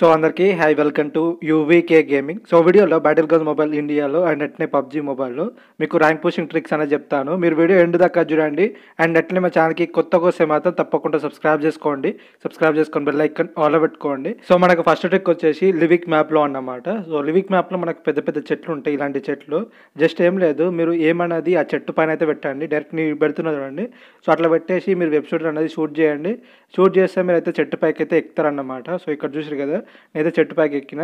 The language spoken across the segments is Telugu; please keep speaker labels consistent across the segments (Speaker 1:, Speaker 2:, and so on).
Speaker 1: సో అందరికీ hi welcome to UVK gaming so వీడియోలో బ్యాటిల్ గర్ల్స్ మొబైల్ ఇండియాలో అండ్ అట్నే పబ్జి మొబైల్లో మీకు ర్యాంక్ పుషింగ్ ట్రిక్స్ అనేది చెప్తాను మీరు వీడియో ఎండ్ దాకా చూడండి అండ్ అట్లే మా ఛానల్కి కొత్త కోసే మాత్రం తప్పకుండా సబ్స్క్రైబ్ చేసుకోండి సబ్స్క్రైబ్ చేసుకొని బెల్ ఐకన్ ఆల్ పెట్టుకోండి సో మనకు ఫస్ట్ ట్రిక్ వచ్చేసి లివిక్ మ్యాప్లో అన్నమాట సో లివిక్ మ్యాప్లో మనకు పెద్ద పెద్ద చెట్లు ఉంటాయి ఇలాంటి చెట్లు జస్ట్ ఏం లేదు మీరు ఏమన్నది ఆ చెట్టు పైన అయితే పెట్టండి డైరెక్ట్ నీ పెడుతున్నా చూడండి సో అట్లా పెట్టేసి మీరు వెబ్సైట్ అనేది షూట్ చేయండి షూట్ చేస్తే మీరు అయితే చెట్టు పైకి అయితే ఎక్కుతారన్నమాట సో ఇక్కడ చూసారు కదా నేనైతే చెట్టు ప్యాక్ ఎక్కిన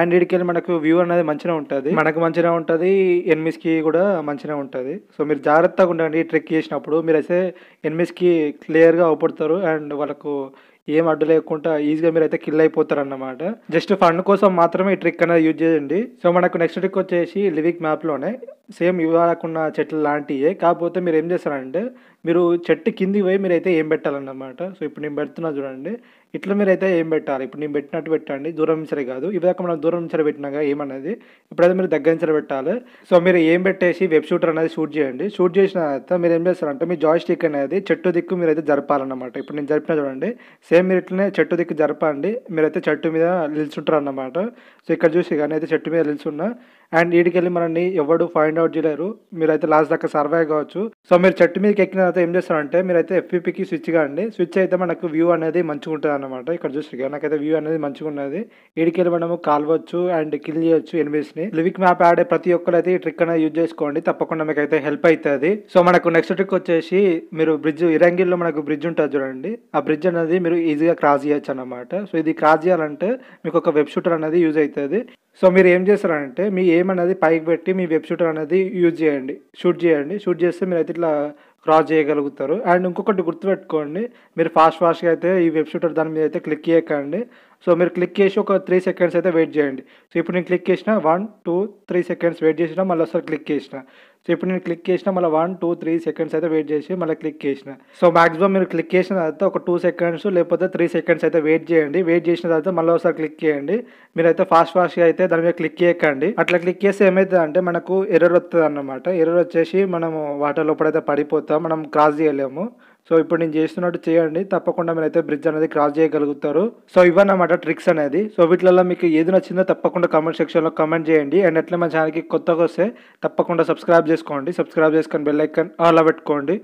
Speaker 1: అండ్ వెళ్ళి మనకు వ్యూ అనేది మంచిగా ఉంటుంది మనకు మంచిగా ఉంటుంది ఎనిమిస్కి కూడా మంచిగా ఉంటుంది సో మీరు జాగ్రత్తగా ఉండండి ట్రెక్ చేసినప్పుడు మీరు అయితే ఎనిమిస్కి క్లియర్గా అవపడతారు అండ్ వాళ్ళకు ఏం అడ్డు లేకుండా ఈజీగా మీరు అయితే కిల్ అయిపోతారు అన్నమాట జస్ట్ ఫండ్ కోసం మాత్రమే ఈ ట్రిక్ అనేది యూజ్ చేయండి సో మనకు నెక్స్ట్ ట్రిక్ వచ్చేసి లివిక్ మ్యాప్లోనే సేమ్ ఇవ్వకున్న చెట్లు లాంటివే కాకపోతే మీరు ఏం చేస్తారంటే మీరు చెట్టు కిందికి పోయి మీరైతే ఏం పెట్టాలన్నమాట సో ఇప్పుడు నేను పెడుతున్నా చూడండి ఇట్లా మీరైతే ఏం పెట్టాలి ఇప్పుడు నేను పెట్టినట్టు పెట్టండి దూరం నుంచి కాదు దాకా మనం దూరం నుంచి పెట్టినాక ఏమన్నది ఇప్పుడైతే మీరు దగ్గర నుంచి పెట్టాలి సో మీరు ఏం పెట్టేసి వెబ్ షూటర్ అనేది షూట్ చేయండి షూట్ చేసిన తర్వాత మీరు ఏం చేస్తారంటే మీ జాయ్ స్టిక్ అనేది చెట్టు దిక్కు మీరు అయితే జరపాలన్నమాట ఇప్పుడు నేను జరిపిన చూడండి సేమ్ మీరు ఇట్లనే చెట్టు దిక్కు జరపండి మీరైతే చెట్టు మీద నిలుచుంటారు అన్నమాట సో ఇక్కడ చూసి కానీ అయితే చెట్టు మీద నిలుచున్నా అండ్ వీడికి వెళ్ళి మనల్ని ఎవడు ఫైండ్ అవుట్ చేయలేరు మీరైతే లాస్ట్ దాకా సర్వై కావచ్చు సో మీరు చెట్టు మీదకి ఎక్కిన తర్వాత ఏం చేస్తారంటే మీరైతే ఎఫ్పీపీకి స్విచ్ కాండి స్విచ్ అయితే మనకు వ్యూ అనేది మంచిగా ఉంటుంది అనమాట ఇక్కడ చూసి నాకైతే వ్యూ అనేది మంచిగా ఉన్నది వీడికి వెళ్ళి మనము కాల్వచ్చు అండ్ కిల్ చేయొచ్చు ఎనిమిస్ని లివిక్ మ్యాప్ ఆడే ప్రతి ఒక్కరైతే ఈ ట్రిక్ అనేది యూజ్ చేసుకోండి తప్పకుండా మీకు అయితే హెల్ప్ అవుతుంది సో మనకు నెక్స్ట్ ట్రిక్ వచ్చేసి మీరు బ్రిడ్జ్ ఇరంగిల్లో మనకు బ్రిడ్జ్ ఉంటుంది చూడండి ఆ బ్రిడ్జ్ అనేది మీరు ఈజీగా క్రాస్ చేయొచ్చు అనమాట సో ఇది క్రాస్ చేయాలంటే మీకు ఒక వెబ్ షూటర్ అనేది యూజ్ అవుతుంది సో మీరు ఏం చేస్తారంటే మీ ఏమ్ అనేది పైకి పెట్టి మీ వెబ్ షూటర్ అనేది యూజ్ చేయండి షూట్ చేయండి షూట్ చేస్తే మీరు అయితే ఇట్లా క్రాస్ చేయగలుగుతారు అండ్ ఇంకొకటి గుర్తుపెట్టుకోండి మీరు ఫాస్ట్ ఫాస్ట్గా అయితే ఈ వెబ్ షూటర్ దాని మీద అయితే క్లిక్ చేయకండి సో మీరు క్లిక్ చేసి ఒక త్రీ సెకండ్స్ అయితే వెయిట్ చేయండి సో ఇప్పుడు నేను క్లిక్ చేసిన one two three seconds wait చేసిన మళ్ళీ ఒకసారి క్లిక్ చేసిన సో ఇప్పుడు నేను క్లిక్ చేసిన మళ్ళీ వన్ టూ త్రీ సెకండ్స్ అయితే వెయిట్ చేసి మళ్ళీ క్లిక్ చేసిన సో మాక్సిమం మీరు క్లిక్ చేసిన తర్వాత ఒక టూ సెకండ్స్ లేకపోతే త్రీ సెకండ్స్ అయితే వెయిట్ చేయండి వెయిట్ చేసిన తర్వాత మళ్ళీ ఒకసారి క్లిక్ చేయండి మీరైతే ఫాస్ట్ ఫాస్ట్గా అయితే దాని మీద క్లిక్ చేయకండి అట్లా క్లిక్ చేస్తే ఏమవుతుంది అంటే మనకు ఎర్రర్ వస్తుంది అన్నమాట ఎర్రర్ వచ్చేసి మనం వాటర్ లోపల అయితే పడిపోతాం మనం క్రాస్ చేయలేము సో ఇప్పుడు నేను చేస్తున్నట్టు చేయండి తప్పకుండా మీరు అయితే బ్రిడ్జ్ అనేది క్రాస్ చేయగలుగుతారు సో ఇవన్నమాట ట్రిక్స్ అనేది సో వీటిలలో మీకు ఏది నచ్చిందో తప్పకుండా కమెంట్ సెక్షన్లో కమెంట్ చేయండి అండ్ ఎట్లా మా ఛానల్కి కొత్తగా వస్తే తప్పకుండా సబ్స్క్రైబ్ చేసుకోండి సబ్స్క్రైబ్ చేసుకొని బెల్ ఐకన్ అలా పెట్టుకోండి